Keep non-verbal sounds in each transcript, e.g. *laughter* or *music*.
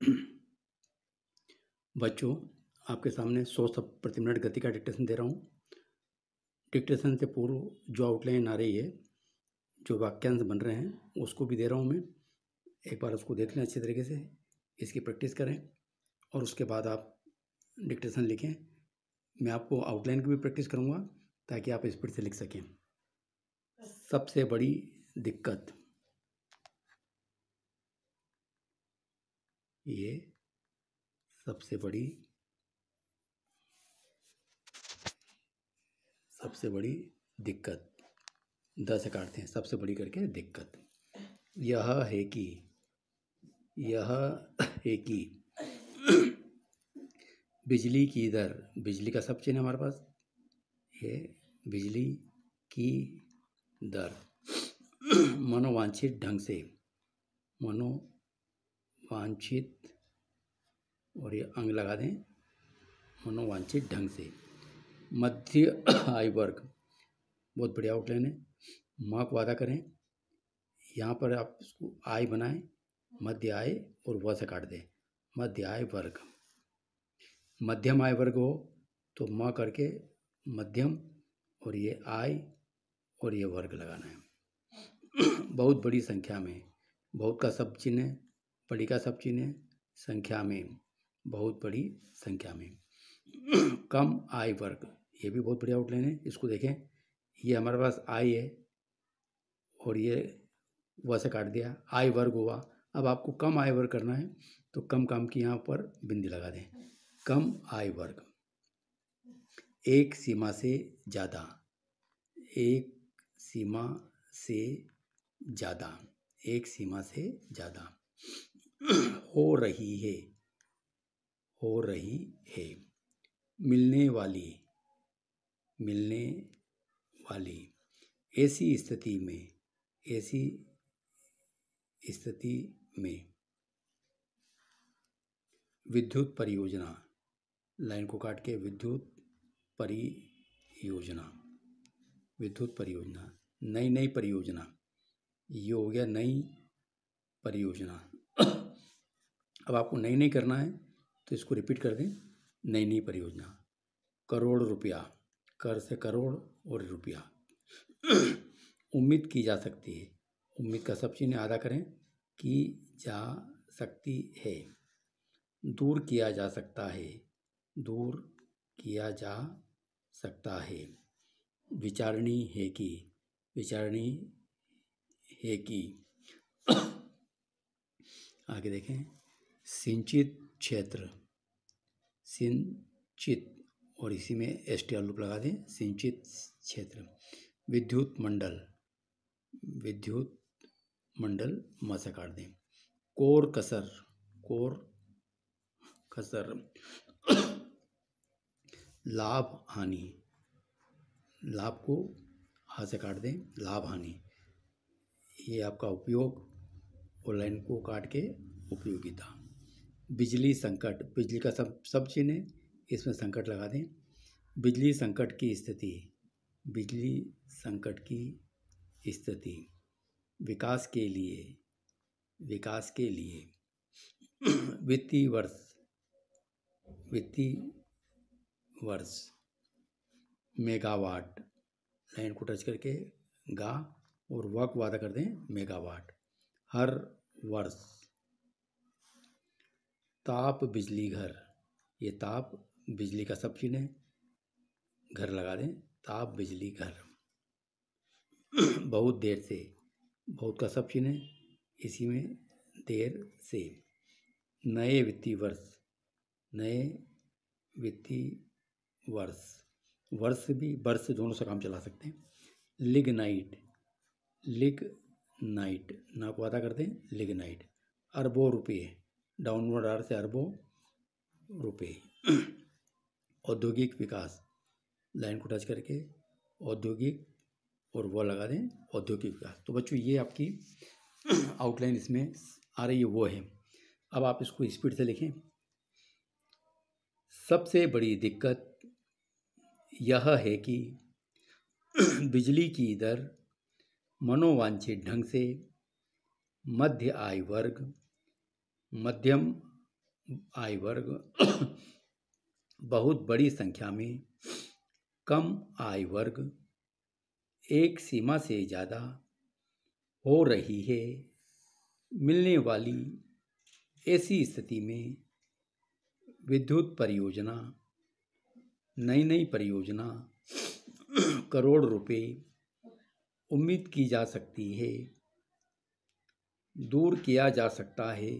*clears throat* बच्चों आपके सामने सौ सब प्रति मिनट गति का डिक्टेशन दे रहा हूँ डिक्टेशन से पूर्व जो आउटलाइन आ रही है जो वाक्यांश बन रहे हैं उसको भी दे रहा हूँ मैं एक बार उसको देख लें अच्छे तरीके से इसकी प्रैक्टिस करें और उसके बाद आप डिक्टेशन लिखें मैं आपको आउटलाइन की भी प्रैक्टिस करूँगा ताकि आप स्पीड से लिख सकें सबसे बड़ी दिक्कत ये सबसे बड़ी सबसे बड़ी दिक्कत दस काटते हैं सबसे बड़ी करके दिक्कत यह है कि यह है कि बिजली की दर बिजली का सब चिन्ह हमारे पास ये बिजली की दर मनोवांछित ढंग से मनो वांछित और ये अंग लगा दें मनोवांछित ढंग से मध्य आय वर्ग बहुत बढ़िया आउटलाइन है माँ को वादा करें यहाँ पर आप इसको आय बनाएं मध्य आय और व से काट दें मध्य आय वर्ग मध्यम आय वर्ग हो तो म करके मध्यम और ये आय और ये वर्ग लगाना है बहुत बड़ी संख्या में बहुत का सब चिन्ह है का सब चीने संख्या में बहुत बड़ी संख्या में कम आय वर्ग ये भी बहुत बढ़िया आउटलाइन है इसको देखें ये हमारे पास आय है और ये वह से काट दिया आय वर्ग हुआ अब आपको कम आय वर्ग करना है तो कम काम की यहाँ पर बिंदी लगा दें कम आय वर्ग एक सीमा से ज़्यादा एक सीमा से ज़्यादा एक सीमा से ज़्यादा *clears throat* हो रही है हो रही है मिलने वाली मिलने वाली ऐसी स्थिति में ऐसी स्थिति में विद्युत परियोजना लाइन को काट के विद्युत परियोजना विद्युत परियोजना नई नई परियोजना ये हो गया नई परियोजना अब आपको नई नई करना है तो इसको रिपीट कर दें नई नई परियोजना करोड़ रुपया कर से करोड़ और रुपया उम्मीद की जा सकती है उम्मीद का सब चीज़ आदा करें की जा सकती है दूर किया जा सकता है दूर किया जा सकता है विचारणी है कि विचारणी है कि आगे देखें सिंचित क्षेत्र सिंचित और इसी में एस टी आलूप लगा दें सिंचित क्षेत्र विद्युत मंडल विद्युत मंडल मसा काट दें कोर कसर कोर कसर लाभ हानि लाभ को हाथ से काट दें लाभ हानि ये आपका उपयोग ऑनलाइन को काट के उपयोगिता बिजली संकट बिजली का सब सब चिन्ह है इसमें संकट लगा दें बिजली संकट की स्थिति बिजली संकट की स्थिति विकास के लिए विकास के लिए वित्तीय वर्ष वित्तीय वर्ष मेगावाट लाइन को टच करके गा और वक वादा कर दें मेगावाट हर वर्ष ताप बिजली घर ये ताप बिजली का सब चिन्ह है घर लगा दें ताप बिजली घर बहुत देर से बहुत का सब है इसी में देर से नए वित्तीय वर्ष नए वित्तीय वर्ष वर्ष भी वर्ष दोनों से काम चला सकते हैं लिग नाइट लिग नाइट ना को अदा करते हैं लिग नाइट अरबों रुपये डाउनवर्ड अर्थ अरबों रुपए औद्योगिक विकास लाइन को टच करके औद्योगिक और वो लगा दें औद्योगिक विकास तो बच्चों ये आपकी आउटलाइन *clears throat* इसमें आ रही है वो है अब आप इसको स्पीड से लिखें सबसे बड़ी दिक्कत यह है कि *clears throat* बिजली की दर मनोवांछित ढंग से मध्य आय वर्ग मध्यम आय वर्ग *coughs* बहुत बड़ी संख्या में कम आय वर्ग एक सीमा से ज़्यादा हो रही है मिलने वाली ऐसी स्थिति में विद्युत परियोजना नई नई परियोजना *coughs* करोड़ रुपए उम्मीद की जा सकती है दूर किया जा सकता है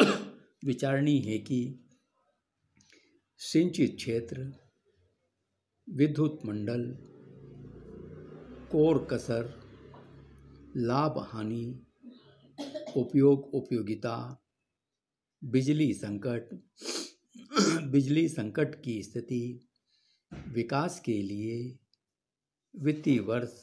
विचारणी है कि सिंचित क्षेत्र विद्युत मंडल कोर कसर लाभ हानि उपयोग उपयोगिता बिजली संकट बिजली संकट की स्थिति विकास के लिए वित्तीय वर्ष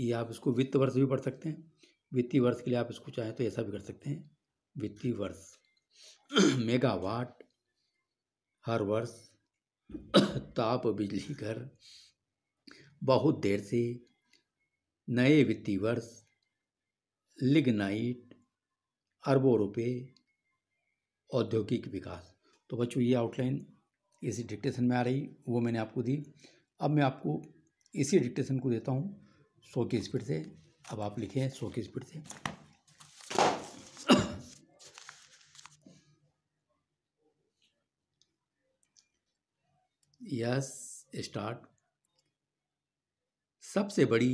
या आप उसको वित्त वर्ष भी पढ़ सकते हैं वित्तीय वर्ष के लिए आप इसको चाहें तो ऐसा भी कर सकते हैं वित्तीय वर्ष *clears throat* मेगावाट हर वर्ष *clears throat* ताप बिजली घर बहुत देर से नए वित्तीय वर्ष लिग्नाइट अरबों रुपये औद्योगिक विकास तो बच्चों ये आउटलाइन इसी डिक्टेशन में आ रही वो मैंने आपको दी अब मैं आपको इसी डिक्टेशन को देता हूँ सौ की स्पीड से अब आप लिखें सौ की स्पीड से यस स्टार्ट सबसे बड़ी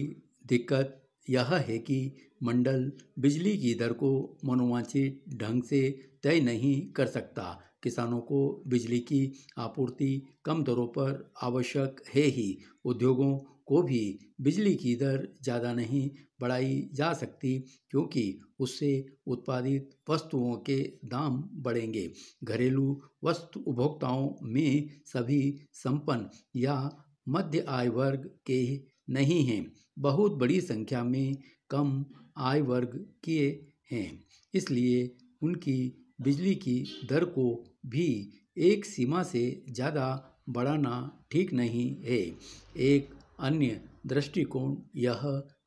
दिक्कत यह है कि मंडल बिजली की दर को मनोवांछित ढंग से तय नहीं कर सकता किसानों को बिजली की आपूर्ति कम दरों पर आवश्यक है ही उद्योगों को भी बिजली की दर ज़्यादा नहीं बढ़ाई जा सकती क्योंकि उससे उत्पादित वस्तुओं के दाम बढ़ेंगे घरेलू वस्तु उपभोक्ताओं में सभी संपन्न या मध्य आय वर्ग के नहीं हैं बहुत बड़ी संख्या में कम आय वर्ग के हैं इसलिए उनकी बिजली की दर को भी एक सीमा से ज़्यादा बढ़ाना ठीक नहीं है एक अन्य दृष्टिकोण यह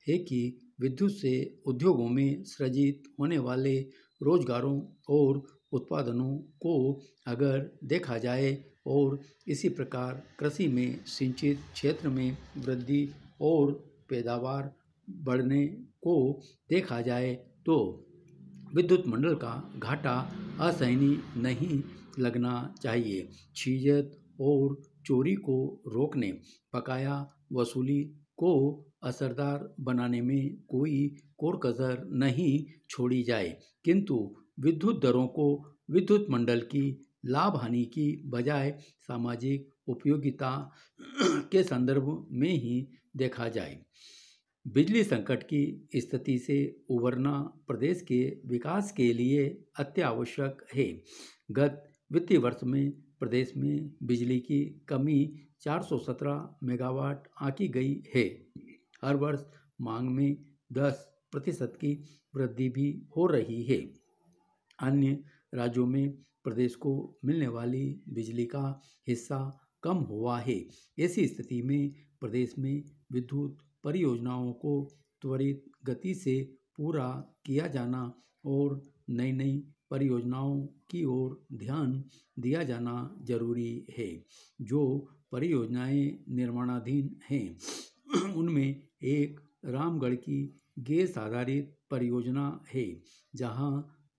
है कि विद्युत से उद्योगों में सृजित होने वाले रोजगारों और उत्पादनों को अगर देखा जाए और इसी प्रकार कृषि में सिंचित क्षेत्र में वृद्धि और पैदावार बढ़ने को देखा जाए तो विद्युत मंडल का घाटा असहनीय नहीं लगना चाहिए छीजत और चोरी को रोकने पकाया वसूली को असरदार बनाने में कोई कोर कसर नहीं छोड़ी जाए किंतु विद्युत दरों को विद्युत मंडल की लाभ हानि की बजाय सामाजिक उपयोगिता के संदर्भ में ही देखा जाए बिजली संकट की स्थिति से उबरना प्रदेश के विकास के लिए अत्यावश्यक है गत वित्तीय वर्ष में प्रदेश में बिजली की कमी 417 मेगावाट आकी गई है हर वर्ष मांग में 10 प्रतिशत की वृद्धि भी हो रही है अन्य राज्यों में प्रदेश को मिलने वाली बिजली का हिस्सा कम हुआ है ऐसी स्थिति में प्रदेश में विद्युत परियोजनाओं को त्वरित गति से पूरा किया जाना और नई नई परियोजनाओं की ओर ध्यान दिया जाना जरूरी है जो परियोजनाएं निर्माणाधीन हैं उनमें एक रामगढ़ की गैस आधारित परियोजना है जहां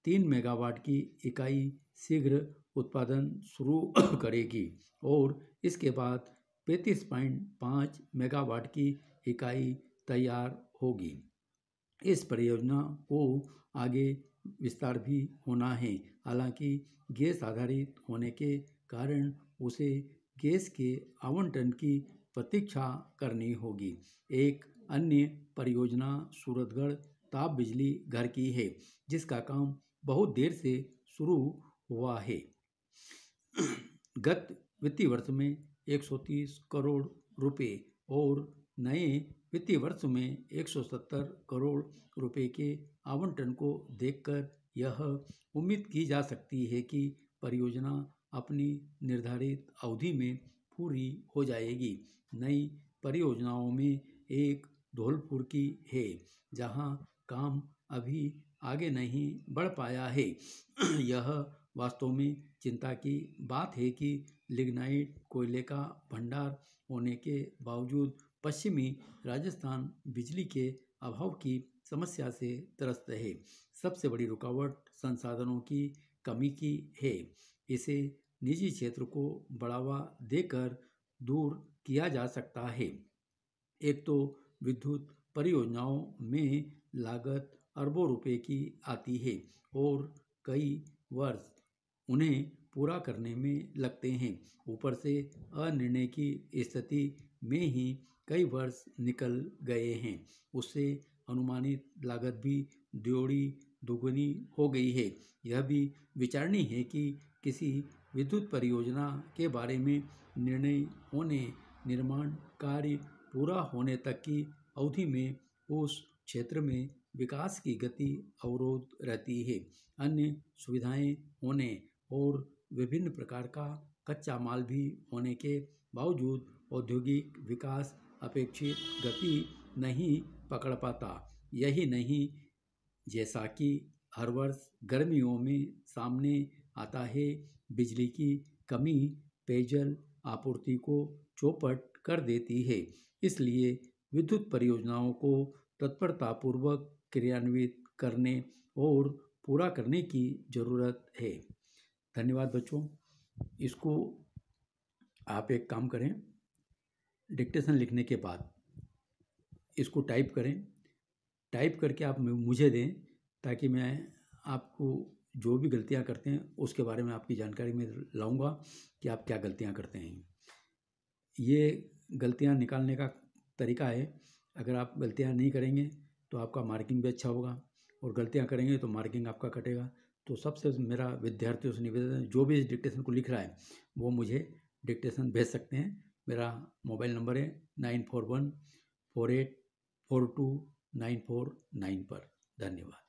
तीन मेगावाट की इकाई शीघ्र उत्पादन शुरू करेगी और इसके बाद पैंतीस पॉइंट पाँच मेगावाट की इकाई तैयार होगी इस परियोजना को आगे विस्तार भी होना है हालांकि गैस आधारित होने के कारण उसे गैस के आवंटन की प्रतीक्षा करनी होगी एक अन्य परियोजना सूरतगढ़ ताप बिजली घर की है जिसका काम बहुत देर से शुरू हुआ है गत वित्तीय वर्ष में 130 करोड़ रुपए और नए वित्तीय वर्ष में 170 करोड़ रुपए के आवंटन को देखकर यह उम्मीद की जा सकती है कि परियोजना अपनी निर्धारित अवधि में पूरी हो जाएगी नई परियोजनाओं में एक धौलपुर की है जहां काम अभी आगे नहीं बढ़ पाया है यह वास्तव में चिंता की बात है कि लिग्नाइट कोयले का भंडार होने के बावजूद पश्चिमी राजस्थान बिजली के अभाव की समस्या से त्रस्त है सबसे बड़ी रुकावट संसाधनों की कमी की है इसे निजी क्षेत्र को बढ़ावा देकर दूर किया जा सकता है एक तो विद्युत परियोजनाओं में लागत अरबों रुपए की आती है और कई वर्ष उन्हें पूरा करने में लगते हैं ऊपर से अनिर्णय की स्थिति में ही कई वर्ष निकल गए हैं उससे अनुमानित लागत भी ड्योड़ी दुगुनी हो गई है यह भी विचारणी है कि किसी विद्युत परियोजना के बारे में निर्णय होने निर्माण कार्य पूरा होने तक की अवधि में उस क्षेत्र में विकास की गति अवरोध रहती है अन्य सुविधाएं होने और विभिन्न प्रकार का कच्चा माल भी होने के बावजूद औद्योगिक विकास अपेक्षित गति नहीं पकड़ पाता यही नहीं जैसा कि हर वर्ष गर्मियों में सामने आता है बिजली की कमी पेयजल आपूर्ति को चौपट कर देती है इसलिए विद्युत परियोजनाओं को तत्परतापूर्वक क्रियान्वित करने और पूरा करने की ज़रूरत है धन्यवाद बच्चों इसको आप एक काम करें डिक्टेशन लिखने के बाद इसको टाइप करें टाइप करके आप मुझे दें ताकि मैं आपको जो भी गलतियां करते हैं उसके बारे में आपकी जानकारी में लाऊंगा कि आप क्या गलतियां करते हैं ये गलतियां निकालने का तरीका है अगर आप गलतियां नहीं करेंगे तो आपका मार्किंग भी अच्छा होगा और गलतियां करेंगे तो मार्किंग आपका कटेगा तो सबसे मेरा विद्यार्थियों से निवेदन जो भी इस डिक्टेशन को लिख रहा है वो मुझे डिक्टेशन भेज सकते हैं मेरा मोबाइल नंबर है nine four one four eight four two nine four nine पर धन्यवाद